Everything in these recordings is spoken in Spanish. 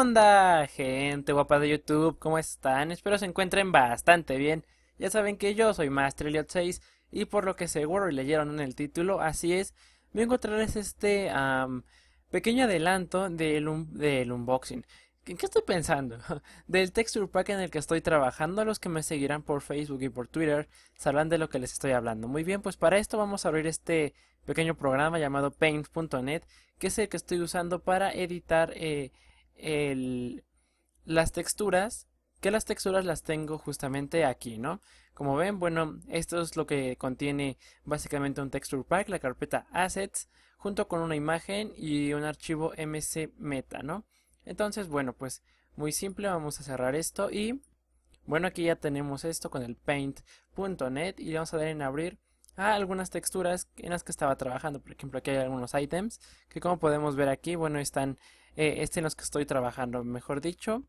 onda, gente guapa de YouTube? ¿Cómo están? Espero se encuentren bastante bien. Ya saben que yo soy Master Elliot 6 y por lo que seguro leyeron en el título, así es, voy a traerles este pequeño adelanto del, unboxing. ¿En qué estoy pensando? Del texture pack en el que estoy trabajando, los que me seguirán por Facebook y por Twitter sabrán de lo que les estoy hablando. Muy bien, pues para esto vamos a abrir este pequeño programa llamado paint.net, que es el que estoy usando para editar eh, las texturas, que las texturas las tengo justamente aquí, ¿no? Como ven, bueno, esto es lo que contiene básicamente un texture pack, la carpeta assets, junto con una imagen y un archivo mcmeta, meta, ¿no? Entonces, bueno, pues muy simple, vamos a cerrar esto y bueno, aquí ya tenemos esto con el paint.net y vamos a dar en abrir a algunas texturas en las que estaba trabajando. Por ejemplo, aquí hay algunos items que como podemos ver aquí, bueno, están este en los que estoy trabajando, mejor dicho.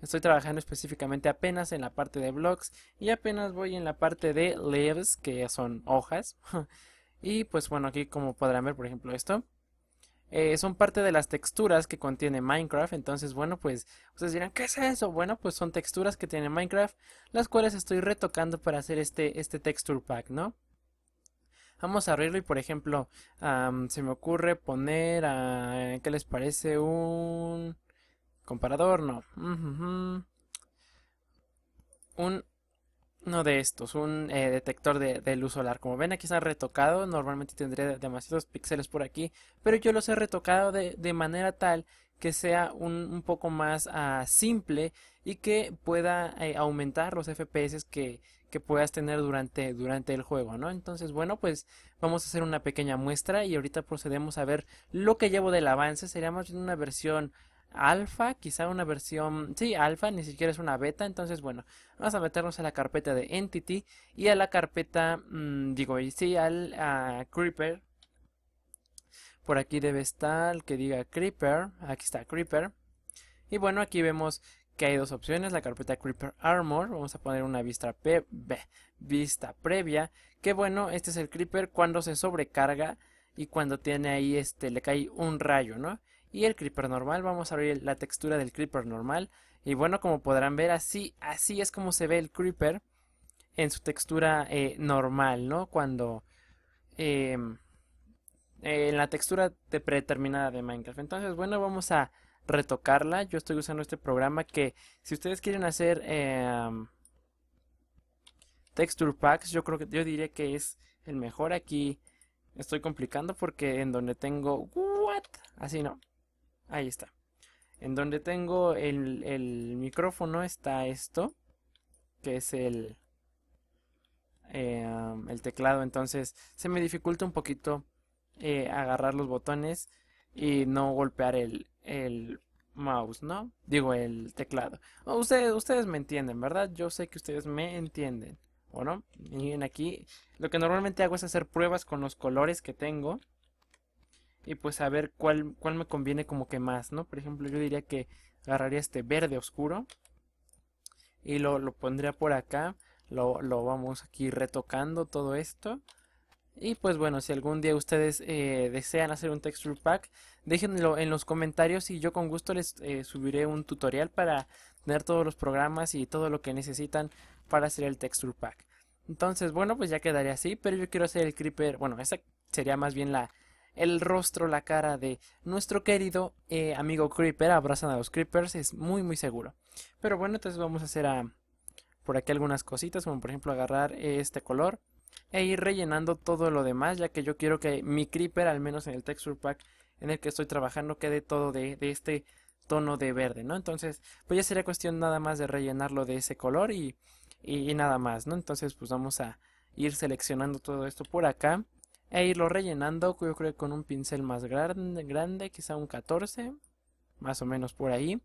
Estoy trabajando específicamente apenas en la parte de blocks y apenas voy en la parte de leaves, que son hojas. y pues bueno, aquí como podrán ver, por ejemplo, esto. Eh, son parte de las texturas que contiene Minecraft. Entonces, bueno, pues ustedes dirán, ¿qué es eso? Bueno, pues son texturas que tiene Minecraft, las cuales estoy retocando para hacer este, este texture pack, ¿no? Vamos a abrirlo y por ejemplo, se me ocurre poner ¿Qué les parece? Un... Comparador, no. Un... Uno de estos, un eh, detector de, luz solar. Como ven aquí está retocado, normalmente tendría demasiados píxeles por aquí, pero yo los he retocado de, de manera tal que sea un, un poco más ah, simple y que pueda eh, aumentar los FPS que, puedas tener durante, durante el juego, ¿no? Entonces, bueno, pues vamos a hacer una pequeña muestra y ahorita procedemos a ver lo que llevo del avance. Sería más una versión alfa, quizá una versión, sí, alfa, ni siquiera es una beta, entonces bueno, vamos a meternos a la carpeta de Entity y a la carpeta, mm, digo, y sí, al ah, Creeper, por aquí debe estar el que diga Creeper. Aquí está Creeper. Y bueno, aquí vemos que hay dos opciones. La carpeta Creeper Armor. Vamos a poner una vista, vista previa. Que bueno, este es el Creeper cuando se sobrecarga y cuando tiene ahí, este, le cae un rayo, ¿no? Y el Creeper normal, vamos a abrir la textura del Creeper normal. Y bueno, como podrán ver, así, así es como se ve el Creeper en su textura eh, normal, ¿no? Cuando... Em, eh, en la textura de predeterminada de Minecraft. Entonces, bueno, vamos a retocarla. Yo estoy usando este programa que si ustedes quieren hacer em, texture packs, yo creo que yo diría que es el mejor aquí. Estoy complicando porque en donde tengo what así no. Ahí está. En donde tengo el, micrófono está esto, que es el em, el teclado. Entonces se me dificulta un poquito eh, agarrar los botones y no golpear el, mouse, ¿no? Digo, el teclado. Ustedes, ustedes me entienden, ¿verdad? Yo sé que ustedes me entienden. ¿O no? miren aquí. Lo que normalmente hago es hacer pruebas con los colores que tengo. Y pues a ver cuál, cuál me conviene como que más, ¿no? Por ejemplo, yo diría que agarraría este verde oscuro. Y lo, pondría por acá. Lo, lo vamos aquí retocando todo esto. Y pues bueno, si algún día ustedes eh, desean hacer un texture pack, déjenlo en los comentarios y yo con gusto les eh, subiré un tutorial para tener todos los programas y todo lo que necesitan para hacer el texture pack. Entonces, bueno, pues ya quedaría así, pero yo quiero hacer el creeper, bueno, esa sería más bien la el rostro, la cara de nuestro querido eh, amigo creeper, abrazan a los creepers, es muy muy seguro. Pero bueno, entonces vamos a hacer a, por aquí algunas cositas, como por ejemplo agarrar este color e ir rellenando todo lo demás, ya que yo quiero que mi creeper, al menos en el texture pack en el que estoy trabajando, quede todo de, este tono de verde, ¿no? Entonces, pues ya sería cuestión nada más de rellenarlo de ese color y, y, nada más, ¿no? Entonces, pues vamos a ir seleccionando todo esto por acá e irlo rellenando, yo creo que con un pincel más grande, grande quizá un 14, más o menos por ahí,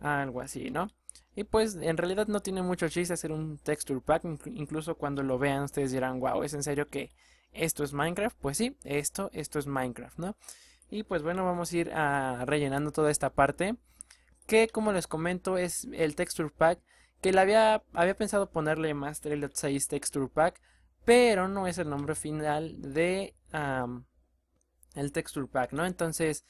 algo así, ¿no? Y pues en realidad no tiene mucho chiste hacer un texture pack, incluso cuando lo vean ustedes dirán, wow, ¿es en serio que esto es Minecraft? Pues sí, esto, esto es Minecraft, ¿no? Y pues bueno, vamos a ir ah, rellenando toda esta parte, que como les comento es el texture pack, que había, había pensado ponerle más 3.6 texture pack, pero no es el nombre final de el texture pack, ¿no? Entonces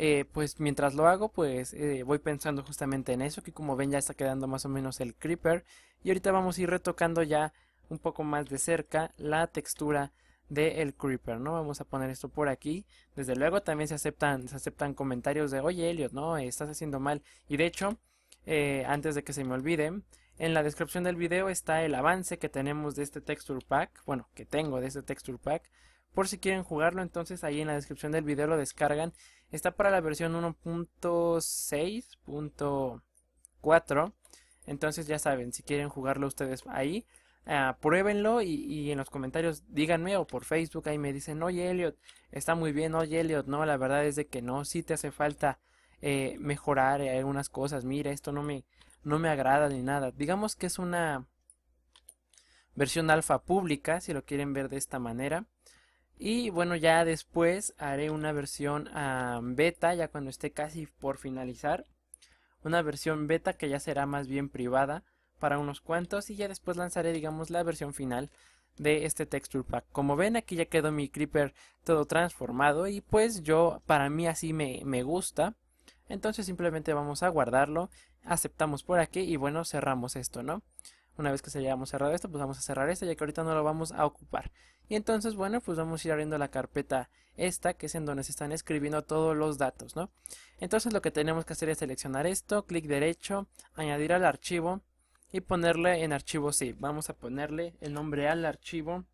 eh, pues mientras lo hago, pues eh, voy pensando justamente en eso, que como ven ya está quedando más o menos el creeper. Y ahorita vamos a ir retocando ya un poco más de cerca la textura del creeper, ¿no? Vamos a poner esto por aquí. Desde luego también se aceptan, se aceptan comentarios de, oye Elliot, no, estás haciendo mal. Y de hecho, eh, antes de que se me olviden en la descripción del video está el avance que tenemos de este texture pack, bueno, que tengo de este texture pack por si quieren jugarlo, entonces ahí en la descripción del video lo descargan. Está para la versión 1.6.4. Entonces ya saben, si quieren jugarlo ustedes ahí, eh, pruébenlo y, en los comentarios díganme o por Facebook ahí me dicen, oye Elliot, está muy bien, oye Elliot, no, la verdad es de que no, sí te hace falta eh, mejorar eh, algunas cosas, mira, esto no me, no me agrada ni nada. Digamos que es una versión alfa pública, si lo quieren ver de esta manera. Y bueno, ya después haré una versión ah, beta, ya cuando esté casi por finalizar. Una versión beta que ya será más bien privada para unos cuantos y ya después lanzaré, digamos, la versión final de este texture pack. Como ven, aquí ya quedó mi creeper todo transformado y pues yo, para mí así me, me gusta. Entonces simplemente vamos a guardarlo, aceptamos por aquí y bueno, cerramos esto, ¿no? Una vez que se hayamos cerrado esto, pues vamos a cerrar esta ya que ahorita no lo vamos a ocupar. Y entonces, bueno, pues vamos a ir abriendo la carpeta esta, que es en donde se están escribiendo todos los datos, ¿no? Entonces lo que tenemos que hacer es seleccionar esto, clic derecho, añadir al archivo y ponerle en archivo zip. Vamos a ponerle el nombre al archivo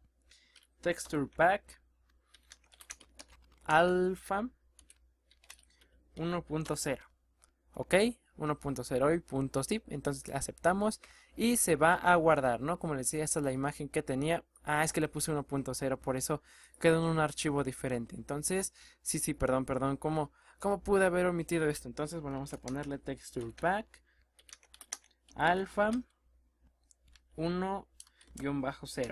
texture pack alpha 1.0. ¿Ok? 1.0 y punto zip. Entonces aceptamos y se va a guardar, ¿no? Como les decía, esta es la imagen que tenía. Ah, es que le puse 1.0, por eso quedó en un archivo diferente. Entonces, sí, sí, perdón, perdón, ¿cómo, cómo pude haber omitido esto? Entonces bueno, vamos a ponerle texture pack alfa 1-0,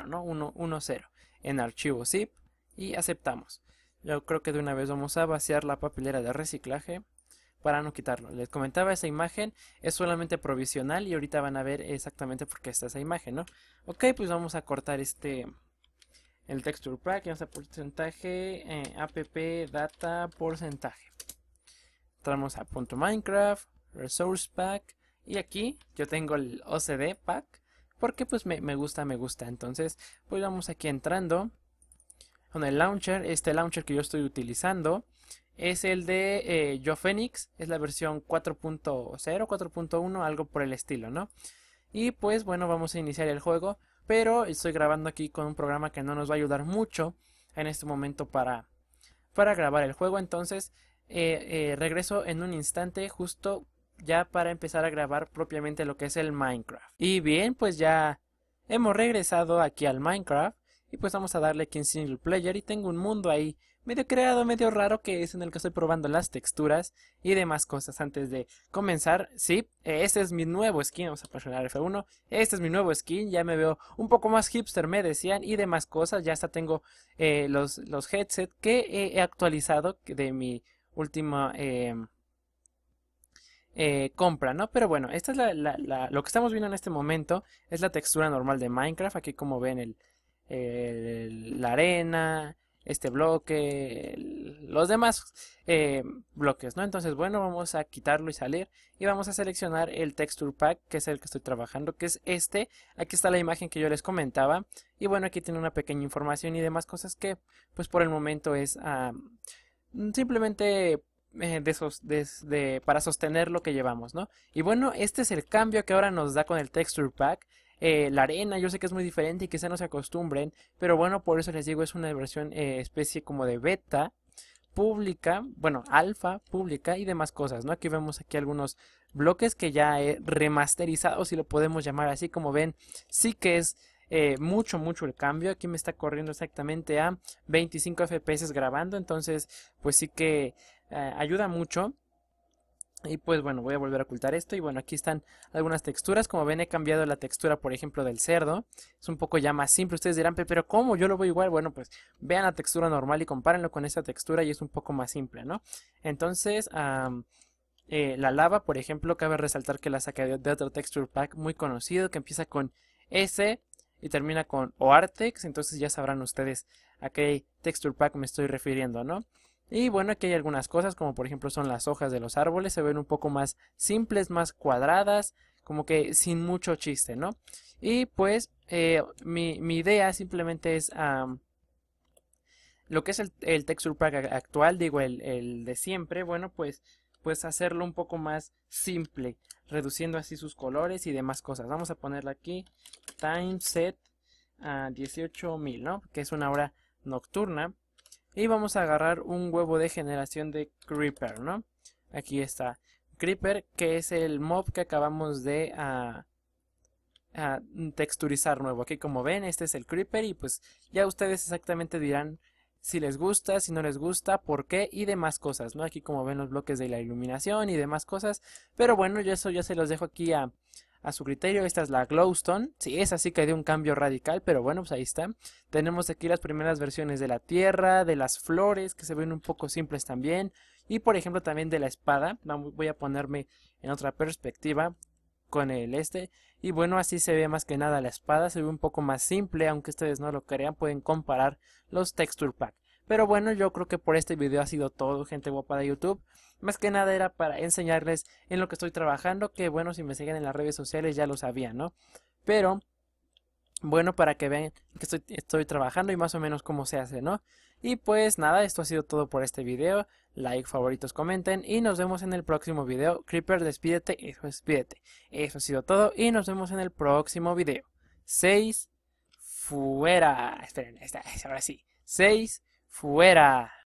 ¿no? 1, 1, 0 en archivo zip y aceptamos. Yo creo que de una vez vamos a vaciar la papelera de reciclaje para no quitarlo. Les comentaba esa imagen, es solamente provisional y ahorita van a ver exactamente por qué está esa imagen, ¿no? Ok, pues vamos a cortar este, el texture pack, vamos eh, a porcentaje, app data porcentaje. Entramos a punto Minecraft, resource pack y aquí yo tengo el OCD pack porque pues me, me gusta, me gusta. Entonces pues vamos aquí entrando con el launcher, este launcher que yo estoy utilizando es el de eh, Phoenix, es la versión 4.0, 4.1, algo por el estilo, ¿no? Y pues bueno, vamos a iniciar el juego, pero estoy grabando aquí con un programa que no nos va a ayudar mucho en este momento para, para grabar el juego, entonces eh, eh, regreso en un instante justo ya para empezar a grabar propiamente lo que es el Minecraft. Y bien, pues ya hemos regresado aquí al Minecraft y pues vamos a darle aquí en single player y tengo un mundo ahí medio creado, medio raro que es en el que estoy probando las texturas y demás cosas antes de comenzar. Sí, este es mi nuevo skin, vamos a presionar F1. Este es mi nuevo skin, ya me veo un poco más hipster, me decían, y demás cosas. Ya hasta tengo eh, los, los headset que he actualizado de mi última... Em, eh, compra, ¿no? Pero bueno, esta es la, lo que estamos viendo en este momento es la textura normal de Minecraft. Aquí como ven el, la arena, este bloque, los demás eh, bloques, ¿no? Entonces, bueno, vamos a quitarlo y salir y vamos a seleccionar el Texture Pack, que es el que estoy trabajando, que es este. Aquí está la imagen que yo les comentaba y bueno, aquí tiene una pequeña información y demás cosas que, pues por el momento es ah, mm, simplemente eh, de para sostener lo que llevamos, ¿no? Y bueno, este es el cambio que ahora nos da con el Texture Pack. Eh, la arena, yo sé que es muy diferente y quizá no se acostumbren, pero bueno, por eso les digo, es una versión eh, especie como de beta pública, bueno, alfa pública y demás cosas, ¿no? Aquí vemos aquí algunos bloques que ya he eh, remasterizado, si lo podemos llamar así, como ven, sí que es mucho, mucho el cambio. Aquí me está corriendo exactamente a 25 FPS grabando. Entonces, pues sí que ayuda mucho. Y pues bueno, voy a volver a ocultar esto. Y bueno, aquí están algunas texturas. Como ven, he cambiado la textura, por ejemplo, del cerdo. Es un poco ya más simple. Ustedes dirán, pero ¿cómo? Yo lo veo igual. Bueno, pues vean la textura normal y compárenlo con esa textura y es un poco más simple, ¿no? Entonces, eh, la lava, por ejemplo, cabe resaltar que la saqué de, otro texture pack muy conocido que empieza con S y termina con OARTEX. Entonces ya sabrán ustedes a qué texture pack me estoy refiriendo, ¿no? Y bueno, aquí hay algunas cosas, como por ejemplo son las hojas de los árboles, se ven un poco más simples, más cuadradas, como que sin mucho chiste, ¿no? Y pues eh, mi, idea simplemente es lo que es el, el, texture pack actual, digo el, de siempre, bueno, pues, pues hacerlo un poco más simple, reduciendo así sus colores y demás cosas. Vamos a ponerle aquí time set a ah, 18.000, ¿no? Que es una hora nocturna. Y vamos a agarrar un huevo de generación de Creeper, ¿no? Aquí está. Creeper, que es el mob que acabamos de ah, ah, texturizar nuevo. Aquí como ven, este es el Creeper y pues ya ustedes exactamente dirán si les gusta, si no les gusta, por qué y demás cosas, ¿no? Aquí como ven los bloques de la iluminación y demás cosas. Pero bueno, yo eso ya se los dejo aquí a, a su criterio. Esta es la Glowstone. Sí, es así que de un cambio radical, pero bueno, pues ahí está. Tenemos aquí las primeras versiones de la tierra, de las flores, que se ven un poco simples también. Y por ejemplo también de la espada. Voy a ponerme en otra perspectiva con el este. Y bueno, así se ve más que nada la espada. Se ve un poco más simple, aunque ustedes no lo crean, pueden comparar los texture pack. Pero bueno, yo creo que por este video ha sido todo, gente guapa de YouTube. Más que nada era para enseñarles en lo que estoy trabajando, que bueno, si me siguen en las redes sociales ya lo sabían, ¿no? Pero, bueno, para que vean que estoy, estoy trabajando y más o menos cómo se hace, ¿no? Y pues nada, esto ha sido todo por este video. Like, favoritos, comenten y nos vemos en el próximo video. Creeper, despídete, eso despídete. Eso ha sido todo y nos vemos en el próximo video. 6 fuera. Esperen, ahora sí. 6 fuera.